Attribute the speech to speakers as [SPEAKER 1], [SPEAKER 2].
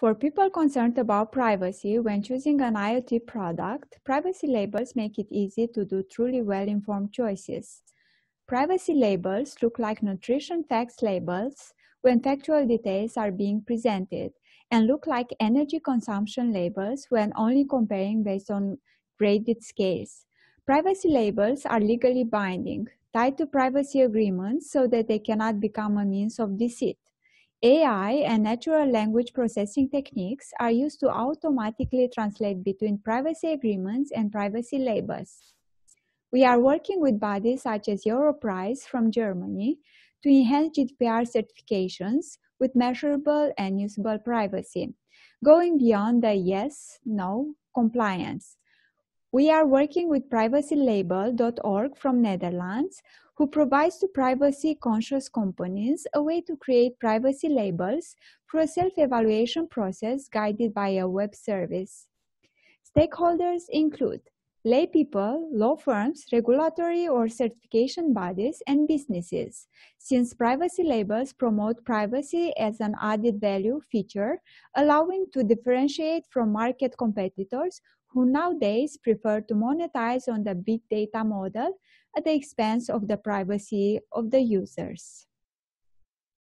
[SPEAKER 1] For people concerned about privacy when choosing an IoT product, privacy labels make it easy to do truly well-informed choices. Privacy labels look like nutrition facts labels when factual details are being presented and look like energy consumption labels when only comparing based on graded scales. Privacy labels are legally binding, tied to privacy agreements so that they cannot become a means of deceit. AI and natural language processing techniques are used to automatically translate between privacy agreements and privacy labels. We are working with bodies such as Europrize from Germany to enhance GDPR certifications with measurable and usable privacy, going beyond the yes, no compliance. We are working with privacylabel.org from Netherlands who provides to privacy conscious companies a way to create privacy labels through a self evaluation process guided by a web service. Stakeholders include laypeople, law firms, regulatory or certification bodies, and businesses. Since privacy labels promote privacy as an added value feature, allowing to differentiate from market competitors who nowadays prefer to monetize on the big data model at the expense of the privacy of the users.